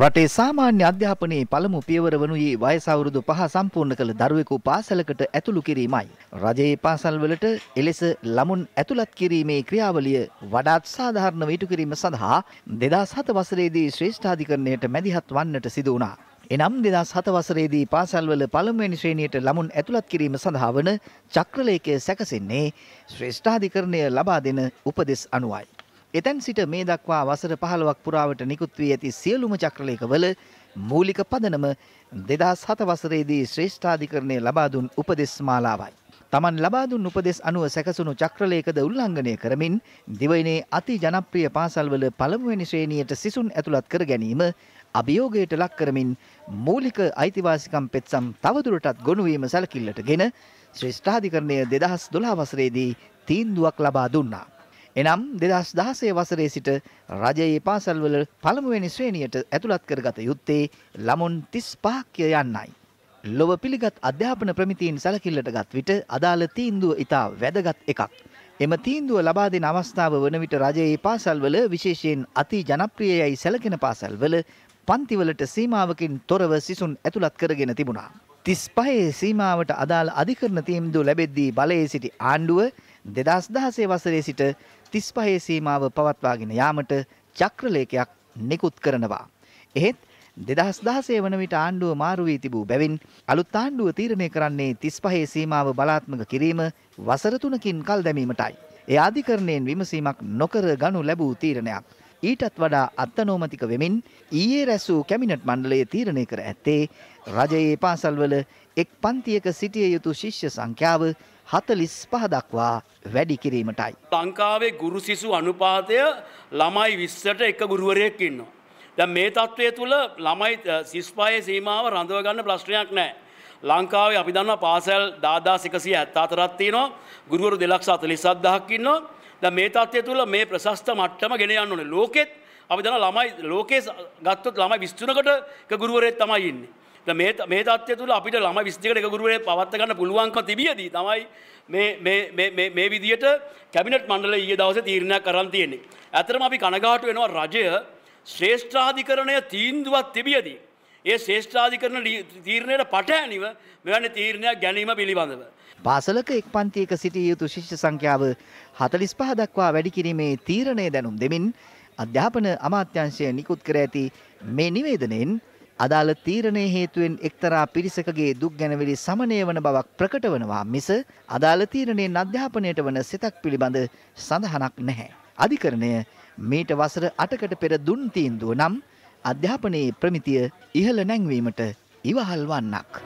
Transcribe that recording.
රටේ සාමාන්‍ය අධ්‍යාපනයේ පළමු පියවර වනුයේ වයස අවුරුදු 5 සම්පූර්ණ කළ දරුවෙකු පාසලකට ඇතුළු කිරීමයි. රජයේ පාසල්වලට එලෙස ළමුන් ඇතුළත් කිරීමේ ක්‍රියාවලිය වඩාත් සාධාරණව ඉටු කිරීම සඳහා 2007 වසරේදී ශ්‍රේෂ්ඨාධිකරණයට මැදිහත් වන්නට සිදු වුණා. එනම් 2007 වසරේදී පාසල්වල පළමුවෙනි ශ්‍රේණියට ළමුන් ඇතුළත් කිරීම සඳහා වන චක්‍රලේඛය සැකසෙන්නේ ශ්‍රේෂ්ඨාධිකරණය ලබා දෙන උපදෙස් අනුවයි. එතැන් සිට මේ දක්වා වසර පහළොවක් පුරාවට නිකුත් වී ඇති සියලුම චක්‍රලයකවල මූලික පදනම දෙදස් හත වසරේදී ශ්‍රේෂ්ඨාධිකරණය ලබාදුන් උපදෙස් මාලාවයි. තමන් ලබාදුන් උපදෙස් අනුව සැකසුණු චක්‍රලයකද උල්ලංඝනය කරමින් දිවයිනේ අති ජනප්‍රිය පාසල්වල පළමුවැනි ශ්‍රේණියට සිසුන් ඇතුළත් කර ගැනීම අභියෝගයට ලක් කරමින් මූලික අයිතිවාසිකම් පෙත්සම් තවදුරටත් ගොනුවීම සැලකිල්ලට ගෙන ශ්‍රේෂ්ඨාධිකරණය දෙදහස් දොලා වසරේදී තීන්දුවක් ලබා දුන්නා. එනම් 2016 වසරේ සිට රජයේ පාසල්වල පළමුවෙනි ශ්‍රේණියට ඇතුළත් කරගත යුත්තේ ළමුන් 35ක් කිය යන්නයි. ලොව පිළිගත් අධ්‍යාපන ප්‍රමිතීන් සැලකිල්ලටගත් විට අදාළ තීන්දුව ඉතා වැදගත් එකක්. එම තීන්දුව ලබා දෙන අවස්ථාව වන විට රජයේ පාසල්වල විශේෂයෙන් අති ජනප්‍රියයයි සැලකෙන පාසල්වල පන්තිවලට සීමාවකින් තොරව සිසුන් ඇතුළත් කරගෙන තිබුණා. තිස්පහේ සීමාවට අදාළ අධිකරණ තීන්දුව ලැබෙද්දී බලයේ සිටි ආණ්ඩුව 2016 වසරේ සිට 35 සීමාව පවත්වාගෙන යාමට චක්‍රලේඛයක් නිකුත් කරනවා. එහෙත් 2016 වන විට ආණ්ඩුව මාරු වී තිබූ බැවින් අලුත් ආණ්ඩුව තීරණය කරන්නේ 35 සීමාව බලාත්මක කිරීම වසර තුනකින් කල් දැමීමටයි. ඒ අධිකරණයෙන් විමසීමක් නොකර ගනු ලැබූ තීරණයක්. ඊටත් වඩා අත්තනෝමතික වෙමින් ඊයේ රැසූ කැමිනට් මණ්ඩලයේ තීරණය කර ඇත්තේ රජයේ පාසල්වල එක් පන්තියක සිටිය යුතු ශිෂ්‍ය සංඛ්‍යාව හතලිස් පහදක්වා වැඩි කිරීමටයි. ලංකාවේ ගුරු සිසු අනුපාතය ළමයි විස්සට එක ගුරුවරයෙක් ඉන්නවා. දැන් මේ තත්ත්වය තුළ ළමයි සිස්පායේ සීමාව රඳව ගන්න ප්‍රශ්නයක් නැහැ. ලංකාවේ අපි දන්නවා පාසල් 10174ක් තියෙනවා. ගුරුවරු 247000ක් ඉන්නවා. දැන් මේ තත්ත්වය තුළ මේ ප්‍රශස්ත මට්ටම ගෙන යන්න ඕනේ. ලෝකෙත් අපි දන්නවා ළමයි ලෝකයේ ගත්තොත් ළමයි 23කට එක ගුරුවරයෙක් තමයි ඉන්නේ. දැන් මේ මේ තත්ත්වය තුළ අපිට ළමයි 22කට එක ගුරුවරයෙක් පවත්වා ගන්න පුළුවන්කම තිබියදී තමයි මේ මේ මේ මේ මේ විදියට කැබිනට් මණ්ඩලය ඊයේ දවසේ තීරණයක් අරන් තියෙන්නේ. ඇත්තටම අපි කනගාටු වෙනවා රජය ශ්‍රේෂ්ඨාධිකරණය තීන්දුවක් තිබියදී ඒ ශේෂ්ඨාධිකරණ තීරණයට පටහැනිව මෙවැනි තීරණයක් ගැනීම පිළිබඳව. පාසලක එක් පන්තියක සිටිය යුතු ශිෂ්‍ය සංඛ්‍යාව හතලිස් පහ දක්වා වැඩි කිරීමේ තීරණය දැනුම් දෙමින් අධ්‍යාපන අමාත්‍යංශය නිකුත් කර ඇති මේ නිවේදනයෙන් අදාළ තීරණය හේතුවෙන් එක්තරා පිරිසකගේ දුක් ගැනවිලි සමනය වන බවක් ප්‍රකට වනවා මිස අදාළ තීරණයෙන් අධ්‍යාපනයට වන සිතක් පිළිබඳ සඳහනක් නැහැ. අධිකරණය මීට වසර අටකට පෙර දුන් තීන්දුව නම් අධ්‍යාපනයේ ප්‍රමිතිය ඉහළ නැංවීමට ඉවහල් වන්නක්.